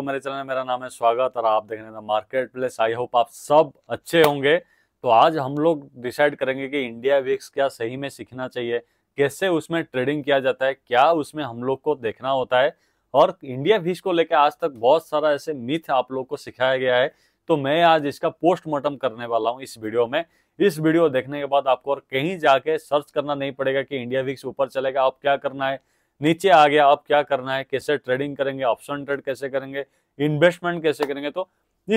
सबको मेरे चैनल में मेरा नाम है स्वागत और आप देख रहे हैं मार्केट प्लेस आई होप आप सब अच्छे होंगे तो आज हम लोग डिसाइड करेंगे कि इंडिया विक्स क्या सही में सीखना चाहिए कैसे उसमें ट्रेडिंग किया जाता है क्या उसमें हम लोग को देखना होता है और इंडिया विक्स को लेकर आज तक बहुत सारा ऐसे मिथ आप लोग को सिखाया गया है तो मैं आज इसका पोस्टमार्टम करने वाला हूँ इस वीडियो में इस वीडियो देखने के बाद आपको और कहीं जाके सर्च करना नहीं पड़ेगा कि इंडिया विक्स ऊपर चलेगा आप क्या करना है नीचे आ गया अब क्या करना है कैसे ट्रेडिंग करेंगे ऑप्शन ट्रेड कैसे करेंगे इन्वेस्टमेंट कैसे करेंगे तो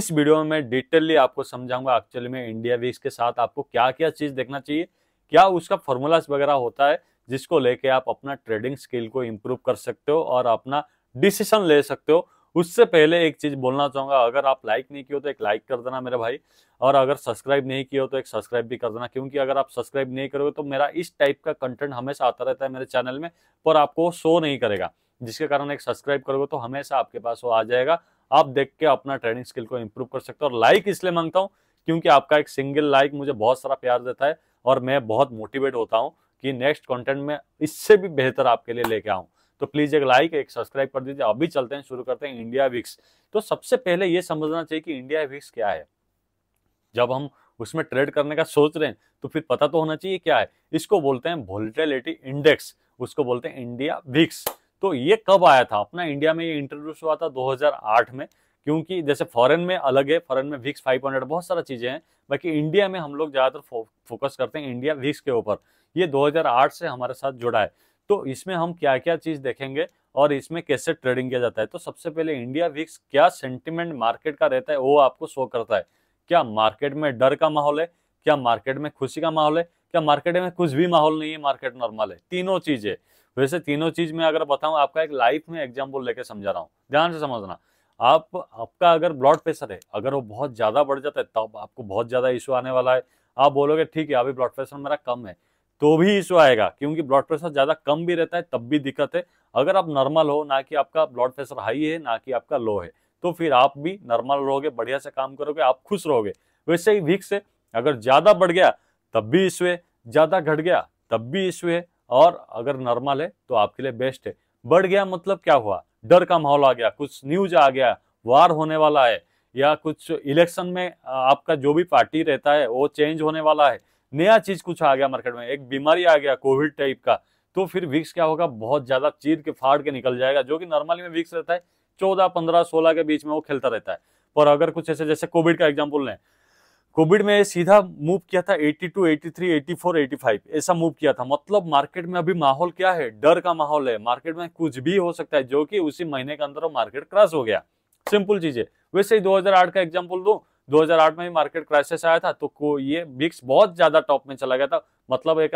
इस वीडियो में डिटेलली आपको समझाऊंगा एक्चुअली में इंडिया वीक्स के साथ आपको क्या क्या चीज देखना चाहिए क्या उसका फॉर्मूलाज वगैरह होता है जिसको लेके आप अपना ट्रेडिंग स्किल को इम्प्रूव कर सकते हो और अपना डिसीजन ले सकते हो उससे पहले एक चीज़ बोलना चाहूंगा अगर आप लाइक नहीं किए तो एक लाइक कर देना मेरे भाई और अगर सब्सक्राइब नहीं किया हो तो एक सब्सक्राइब भी कर देना क्योंकि अगर आप सब्सक्राइब नहीं करोगे तो मेरा इस टाइप का कंटेंट हमेशा आता रहता है मेरे चैनल में पर आपको शो नहीं करेगा जिसके कारण एक सब्सक्राइब करोगे तो हमेशा आपके पास वो आ जाएगा आप देख के अपना ट्रेडिंग स्किल को इम्प्रूव कर सकते हो और लाइक इसलिए मांगता हूँ क्योंकि आपका एक सिंगल लाइक मुझे बहुत सारा प्यार देता है और मैं बहुत मोटिवेट होता हूँ कि नेक्स्ट कंटेंट में इससे भी बेहतर आपके लिए लेके आऊँ तो प्लीज़ एक लाइक एक सब्सक्राइब कर दीजिए अभी चलते हैं शुरू करते हैं इंडिया विक्स तो सबसे पहले ये समझना चाहिए कि इंडिया विक्स क्या है जब हम उसमें ट्रेड करने का सोच रहे हैं तो फिर पता तो होना चाहिए क्या है इसको बोलते हैं वोल्टेलिटी इंडेक्स उसको बोलते हैं इंडिया विक्स तो ये कब आया था अपना इंडिया में ये इंट्रोड्यूस हुआ था 2008 में क्योंकि जैसे फॉरेन में अलग है फॉरेन में विक्स 500 बहुत सारा चीज़ें हैं बाकी इंडिया में हम लोग ज़्यादातर फोकस करते हैं इंडिया विक्स के ऊपर ये 2008 से हमारे साथ जुड़ा है तो इसमें हम क्या क्या चीज़ देखेंगे और इसमें कैसे ट्रेडिंग किया जाता है तो सबसे पहले इंडिया विक्स क्या सेंटिमेंट मार्केट का रहता है वो आपको शो करता है क्या मार्केट में डर का माहौल है क्या मार्केट में खुशी का माहौल है क्या मार्केट में कुछ भी माहौल नहीं है मार्केट नॉर्मल है तीनों चीज है वैसे तीनों चीज़ में अगर बताऊँ आपका एक लाइफ में एग्जाम्पल लेके समझा रहा हूँ ध्यान से समझना आप आपका अगर ब्लड प्रेशर है अगर वो बहुत ज़्यादा बढ़ जाता है तब आपको बहुत ज़्यादा इशू आने वाला है आप बोलोगे ठीक है अभी ब्लड प्रेशर मेरा कम है तो भी इशू आएगा क्योंकि ब्लड प्रेशर ज़्यादा कम भी रहता है तब भी दिक्कत है अगर आप नॉर्मल हो ना कि आपका ब्लड प्रेशर हाई है ना कि आपका लो है तो फिर आप भी नॉर्मल रहोगे बढ़िया से काम करोगे आप खुश रहोगे वैसे ही वीक्स है अगर ज़्यादा बढ़ गया तब भी इशू है ज़्यादा घट गया तब भी इशू है और अगर नॉर्मल है तो आपके लिए बेस्ट है बढ़ गया मतलब क्या हुआ डर का माहौल आ गया कुछ न्यूज आ गया वार होने वाला है या कुछ इलेक्शन में आपका जो भी पार्टी रहता है वो चेंज होने वाला है नया चीज कुछ आ गया मार्केट में एक बीमारी आ गया कोविड टाइप का तो फिर विक्स क्या होगा बहुत ज्यादा चीर के फाड़ के निकल जाएगा जो कि नॉर्मली में विक्स रहता है चौदह पंद्रह सोलह के बीच में वो खेलता रहता है पर अगर कुछ ऐसे जैसे कोविड का एग्जाम्पल लें कोविड में सीधा मूव किया था 82, 83, 84, 85 ऐसा मूव किया था मतलब मार्केट में अभी माहौल क्या है डर का माहौल है मार्केट में कुछ भी हो सकता है जो कि उसी महीने के अंदर मार्केट क्रॉस हो गया सिंपल चीज है वैसे ही 2008 का एग्जाम्पल दो 2008 में भी मार्केट क्राइसिस आया था तो ये बिक्स बहुत ज्यादा टॉप में चला गया था मतलब एक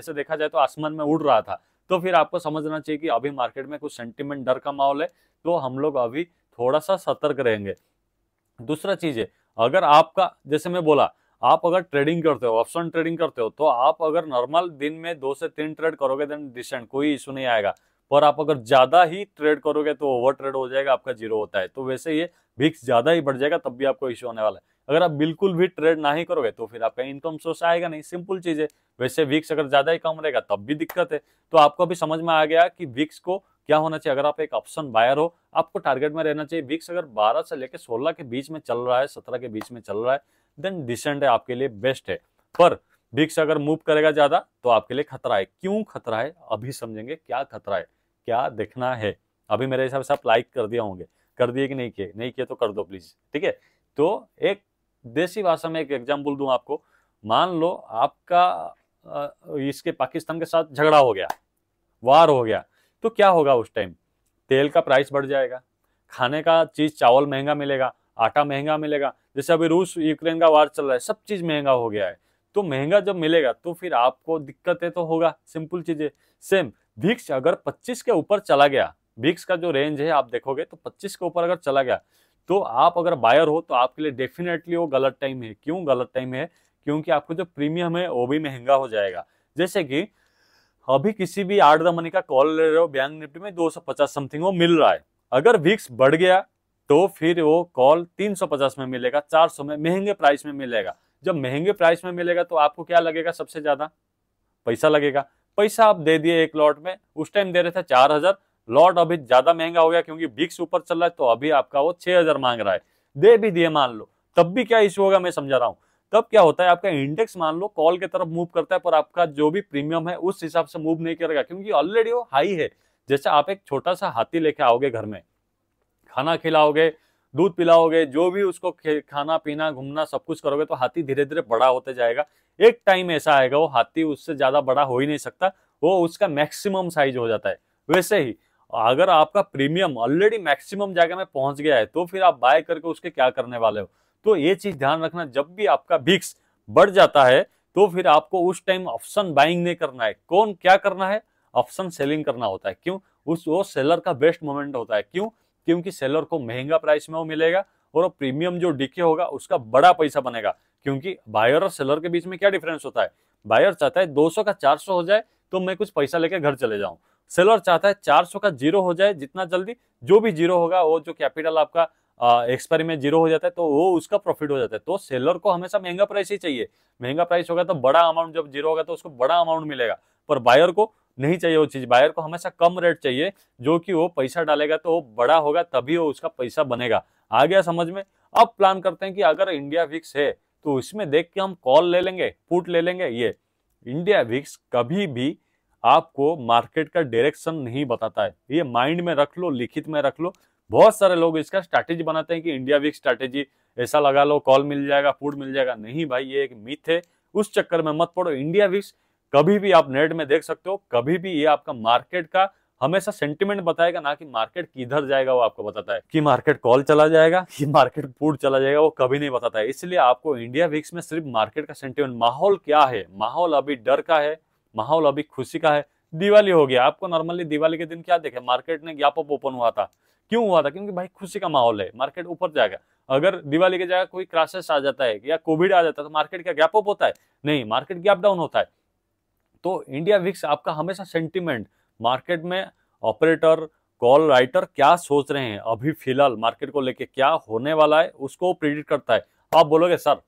ऐसे देखा जाए तो आसमान में उड़ रहा था तो फिर आपको समझना चाहिए कि अभी मार्केट में कुछ सेंटिमेंट डर का माहौल है तो हम लोग अभी थोड़ा सा सतर्क रहेंगे दूसरा चीज है अगर आपका जैसे मैं बोला आप अगर ट्रेडिंग करते हो ऑप्शन ट्रेडिंग करते हो तो आप अगर नॉर्मल दिन में दो से तीन ट्रेड करोगे देन डिसेंट कोई इशू नहीं आएगा पर आप अगर ज़्यादा ही ट्रेड करोगे तो ओवर ट्रेड हो जाएगा आपका जीरो होता है तो वैसे ये विक्स ज़्यादा ही बढ़ जाएगा तब भी आपको इश्यू होने वाला है अगर आप बिल्कुल भी ट्रेड ना ही करोगे तो फिर आपका इनकम सोर्स आएगा नहीं सिंपल चीज़ है वैसे विक्स अगर ज़्यादा ही कम रहेगा तब भी दिक्कत है तो आपको भी समझ में आ गया कि विक्स को क्या होना चाहिए अगर आप एक ऑप्शन बायर हो आपको टारगेट में रहना चाहिए विक्स अगर 12 से लेकर 16 के बीच में चल रहा है सत्रह के बीच में चल रहा है देन डिसेंट है आपके लिए बेस्ट है पर विक्स अगर मूव करेगा ज़्यादा तो आपके लिए खतरा है क्यों खतरा है अभी समझेंगे क्या खतरा है क्या देखना है अभी मेरे हिसाब से आप लाइक कर दिया होंगे कर दिए कि नहीं किए नहीं किए तो कर दो प्लीज़ ठीक है तो एक देसी भाषा में एक एग्जाम्पल दू आपको मान लो आपका इसके पाकिस्तान के साथ झगड़ा हो गया वार हो गया तो क्या होगा उस टाइम तेल का प्राइस बढ़ जाएगा खाने का चीज़ चावल महंगा मिलेगा आटा महंगा मिलेगा जैसे अभी रूस यूक्रेन का वार चल रहा है सब चीज़ महंगा हो गया है तो महंगा जब मिलेगा तो फिर आपको दिक्कतें तो होगा सिंपल चीज़ें सेम विक्स अगर 25 के ऊपर चला गया विक्स का जो रेंज है आप देखोगे तो 25 के ऊपर अगर चला गया तो आप अगर बायर हो तो आपके लिए डेफिनेटली वो गलत टाइम है क्यों गलत टाइम है क्योंकि आपको जो प्रीमियम है वो भी महंगा हो जाएगा जैसे कि अभी किसी भी आठ द मनी का कॉल ले रहे हो बैंक निफ्टी में दो समथिंग वो मिल रहा है अगर विक्स बढ़ गया तो फिर वो कॉल 350 में मिलेगा 400 में महंगे प्राइस में मिलेगा जब महंगे प्राइस में मिलेगा तो आपको क्या लगेगा सबसे ज़्यादा पैसा लगेगा पैसा आप दे दिए एक लॉट में उस टाइम दे रहे थे चार हजार लॉट अभी ज्यादा महंगा हो गया क्योंकि बिक्स ऊपर चल रहा है तो अभी आपका वो छह हजार मांग रहा है दे भी दिए मान लो तब भी क्या इश्यू होगा मैं समझा रहा हूँ तब क्या होता है आपका इंडेक्स मान लो कॉल की तरफ मूव करता है पर आपका जो भी प्रीमियम है उस हिसाब से मूव नहीं करेगा क्योंकि ऑलरेडी वो हाई है जैसे आप एक छोटा सा हाथी लेके आओगे घर में खाना खिलाओगे दूध पिलाओगे जो भी उसको खाना पीना घूमना सब कुछ करोगे तो हाथी धीरे धीरे बड़ा होते जाएगा एक टाइम ऐसा आएगा वो हाथी उससे ज़्यादा बड़ा हो ही नहीं सकता वो उसका मैक्सिमम साइज हो जाता है वैसे ही अगर आपका प्रीमियम ऑलरेडी मैक्सिमम जगह में पहुंच गया है तो फिर आप बाय करके उसके क्या करने वाले हो तो ये चीज़ ध्यान रखना जब भी आपका भिक्स बढ़ जाता है तो फिर आपको उस टाइम ऑप्शन बाइंग नहीं करना है कौन क्या करना है ऑप्शन सेलिंग करना होता है क्यों उस वो सेलर का बेस्ट मोमेंट होता है क्यों क्योंकि सेलर को महंगा प्राइस में वो मिलेगा और वो प्रीमियम जो डीके होगा उसका बड़ा पैसा बनेगा क्योंकि बायर और सेलर के बीच में क्या डिफरेंस होता है बायर चाहता है 200 का 400 हो जाए तो मैं कुछ पैसा लेकर घर चले जाऊं सेलर चाहता है 400 का जीरो हो जाए जितना जल्दी जो भी जीरो होगा वो जो कैपिटल आपका एक्सपायरी में जीरो हो जाता है तो वो उसका प्रॉफिट हो जाता है तो सेलर को हमेशा महंगा प्राइस ही चाहिए महंगा प्राइस होगा तो बड़ा अमाउंट जब जीरो होगा तो उसको बड़ा अमाउंट मिलेगा पर बायर को नहीं चाहिए वो चीज़ बायर को हमेशा कम रेट चाहिए जो कि वो पैसा डालेगा तो वो बड़ा होगा तभी वो उसका पैसा बनेगा आ गया समझ में अब प्लान करते हैं कि अगर इंडिया विक्स है तो इसमें देख के हम कॉल ले लेंगे पुट ले लेंगे ये इंडिया विक्स कभी भी आपको मार्केट का डायरेक्शन नहीं बताता है ये माइंड में रख लो लिखित में रख लो बहुत सारे लोग इसका स्ट्रैटेजी बनाते हैं कि इंडिया विक्स स्ट्रैटेजी ऐसा लगा लो कॉल मिल जाएगा फूड मिल जाएगा नहीं भाई ये एक मिथ है उस चक्कर में मत पड़ो इंडिया विक्स कभी भी आप नेट में देख सकते हो कभी भी ये आपका मार्केट का हमेशा सेंटिमेंट बताएगा ना कि मार्केट किधर जाएगा वो आपको बताता है कि मार्केट कॉल चला जाएगा कि मार्केट फूड चला जाएगा वो कभी नहीं बताता है इसलिए आपको इंडिया वीक्स में सिर्फ मार्केट का सेंटिमेंट माहौल क्या है माहौल अभी डर का है माहौल अभी खुशी का है दिवाली हो गया आपको नॉर्मली दिवाली के दिन क्या देखे मार्केट ने ज्ञापक ओपन हुआ था क्यों हुआ था क्योंकि भाई खुशी का माहौल है मार्केट ऊपर जाएगा अगर दिवाली की जगह कोई क्राइसिस आ जाता है या कोविड आ जाता है तो मार्केट क्या गैप अप होता है नहीं मार्केट गैप डाउन होता है तो इंडिया विक्स आपका हमेशा सेंटिमेंट मार्केट में ऑपरेटर कॉल राइटर क्या सोच रहे हैं अभी फिलहाल मार्केट को लेके क्या होने वाला है उसको प्रिडिक्ट करता है आप बोलोगे सर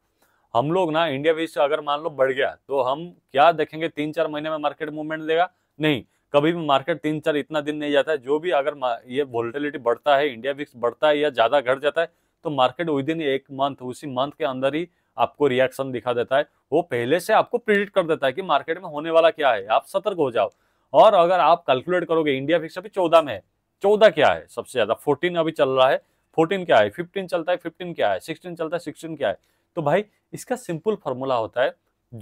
हम लोग ना इंडिया विक्स अगर मान लो बढ़ गया तो हम क्या देखेंगे तीन चार महीने में मार्केट मूवमेंट देगा नहीं कभी भी मार्केट तीन चार इतना दिन नहीं जाता है जो भी अगर ये वोल्टिलिटी बढ़ता है इंडिया विक्स बढ़ता है या ज़्यादा घट जाता है तो मार्केट विद इन एक मंथ उसी मंथ के अंदर ही आपको रिएक्शन दिखा देता है वो पहले से आपको प्रिडिक्ट कर देता है कि मार्केट में होने वाला क्या है आप सतर्क हो जाओ और अगर आप कैलकुलेट करोगे इंडिया फिक्स अभी चौदह में है चौदह क्या है सबसे ज्यादा फोर्टीन अभी चल रहा है फोर्टीन क्या है फिफ्टीन चलता है फिफ्टीन क्या है सिक्सटीन चलता है सिक्सटीन क्या है तो भाई इसका सिंपल फॉर्मूला होता है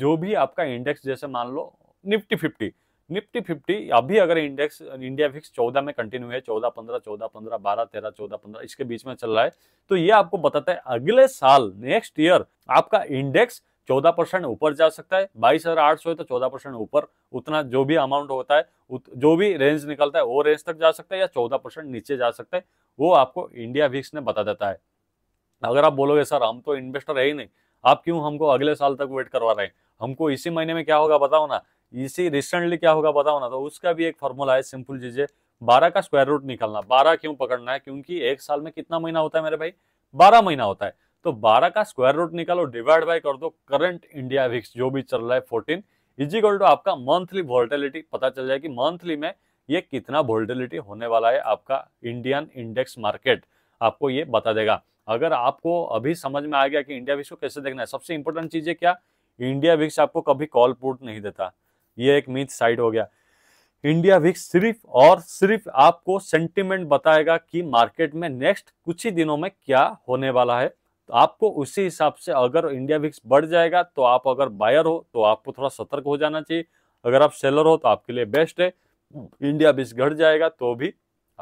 जो भी आपका इंडेक्स जैसे मान लो निफ्टी फिफ्टी निफ्टी फिफ्टी अभी अगर इंडेक्स इंडिया फिक्स चौदह में कंटिन्यू है चौदह पंद्रह चौदह पंद्रह बारह तेरह चौदह पंद्रह इसके बीच में चल रहा है तो ये आपको बताता है अगले साल नेक्स्ट ईयर आपका इंडेक्स चौदह परसेंट ऊपर जा सकता है बाईस हज़ार आठ सौ है तो चौदह परसेंट ऊपर उतना जो भी अमाउंट होता है उत, जो भी रेंज निकलता है वो रेंज तक जा सकता है या चौदह परसेंट नीचे जा सकता है वो आपको इंडिया विक्स ने बता देता है अगर आप बोलोगे सर हम तो इन्वेस्टर है ही नहीं आप क्यों हमको अगले साल तक वेट करवा रहे हैं हमको इसी महीने में क्या होगा बताओ ना इसी रिसेंटली क्या होगा बताओ ना तो उसका भी एक फॉर्मूला है सिंपल चीज़ें बारह का स्क्वायर रूट निकालना बारह क्यों पकड़ना है क्योंकि एक साल में कितना महीना होता है मेरे भाई बारह महीना होता है तो 12 का स्क्वायर रूट निकालो डिवाइड बाय कर दो करंट इंडिया विक्स जो भी चल रहा है 14 इज इक्वल टू आपका मंथली वोल्टेलिटी पता चल जाएगी मंथली में ये कितना वोल्टेलिटी होने वाला है आपका इंडियन इंडेक्स मार्केट आपको ये बता देगा अगर आपको अभी समझ में आ गया कि इंडिया विक्स को कैसे देखना है सबसे इंपॉर्टेंट चीज़ है क्या इंडिया विक्स आपको कभी कॉल पुट नहीं देता ये एक मिथ साइड हो गया इंडिया विक्स सिर्फ और सिर्फ आपको सेंटिमेंट बताएगा कि मार्केट में नेक्स्ट कुछ ही दिनों में क्या होने वाला है तो आपको उसी हिसाब से अगर इंडिया विक्स बढ़ जाएगा तो आप अगर बायर हो तो आपको थोड़ा सतर्क हो जाना चाहिए अगर आप सेलर हो तो आपके लिए बेस्ट है इंडिया विक्स घट जाएगा तो भी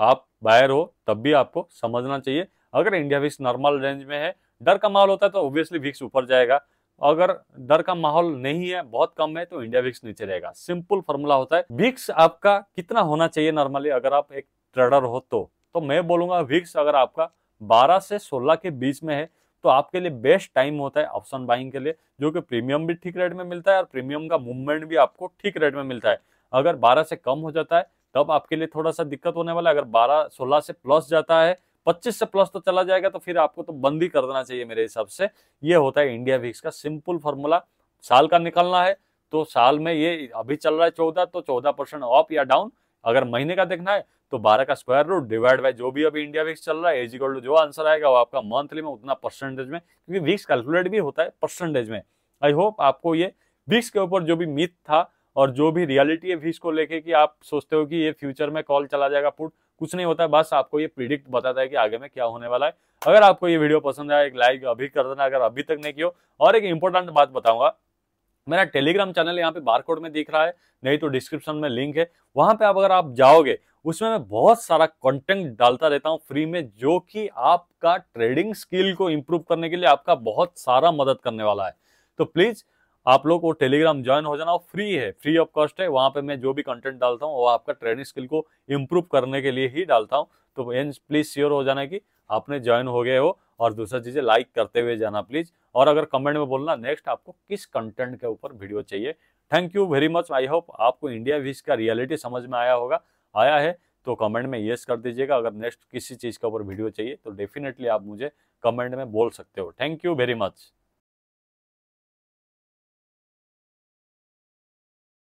आप बायर हो तब भी आपको समझना चाहिए अगर इंडिया विक्स नॉर्मल रेंज में है डर का माहौल होता है तो ऑब्वियसली विक्स ऊपर जाएगा अगर डर का माहौल नहीं है बहुत कम है तो इंडिया विक्स नीचे रहेगा सिंपल फॉर्मूला होता है विक्स आपका कितना होना चाहिए नॉर्मली अगर आप एक ट्रेडर हो तो तो मैं बोलूंगा विक्स अगर आपका 12 से 16 के बीच में है तो आपके लिए बेस्ट टाइम होता है ऑप्शन बाइंग के लिए जो कि प्रीमियम भी ठीक रेट में मिलता है और प्रीमियम का मूवमेंट भी आपको ठीक रेट में मिलता है अगर बारह से कम हो जाता है तब आपके लिए थोड़ा सा दिक्कत होने वाला है अगर बारह सोलह से प्लस जाता है पच्चीस से प्लस तो चला जाएगा तो फिर आपको तो बंद ही कर देना चाहिए मेरे हिसाब से ये होता है इंडिया विक्स का सिंपल फॉर्मूला साल का निकलना है तो साल में ये अभी चल रहा है चौदह तो चौदह परसेंट ऑफ या डाउन अगर महीने का देखना है तो 12 का स्क्वायर रूट डिवाइड बाय जो भी अभी इंडिया वीक्स चल रहा है इज इक्वल टू जो आंसर आएगा वो आपका मंथली में उतना परसेंटेज में क्योंकि वीक्स कैलकुलेट भी होता है परसेंटेज में आई होप आपको ये वीक्स के ऊपर जो भी मिथ था और जो भी रियलिटी है वीक्स को लेके कि आप सोचते हो कि ये फ्यूचर में कॉल चला जाएगा पुट कुछ नहीं होता है बस आपको ये प्रिडिक्ट बताता है कि आगे में क्या होने वाला है अगर आपको ये वीडियो पसंद आया एक लाइक अभी कर देना अगर अभी तक नहीं किया और एक इंपॉर्टेंट बात बताऊंगा मेरा टेलीग्राम चैनल यहाँ पे बारकोड में दिख रहा है नहीं तो डिस्क्रिप्शन में लिंक है वहां पे आप अगर आप जाओगे उसमें मैं बहुत सारा कंटेंट डालता रहता हूँ फ्री में जो कि आपका ट्रेडिंग स्किल को इम्प्रूव करने के लिए आपका बहुत सारा मदद करने वाला है तो प्लीज़ आप लोग वो टेलीग्राम ज्वाइन हो जाना वो फ्री है फ्री ऑफ कॉस्ट है वहाँ पे मैं जो भी कंटेंट डालता हूँ वो आपका ट्रेडिंग स्किल को इम्प्रूव करने के लिए ही डालता हूँ तो एन प्लीज़ श्योर हो जाना कि आपने ज्वाइन हो गए हो और दूसरा चीज़ें लाइक करते हुए जाना प्लीज़ और अगर कमेंट में बोलना नेक्स्ट आपको किस कंटेंट के ऊपर वीडियो चाहिए thank you very much I hope आपको इंडिया विज का रियलिटी समझ में आया होगा आया है तो कमेंट में येस कर दीजिएगा अगर नेक्स्ट किसी चीज़ के ऊपर वीडियो चाहिए तो डेफिनेटली आप मुझे कमेंट में बोल सकते हो थैंक यू वेरी मच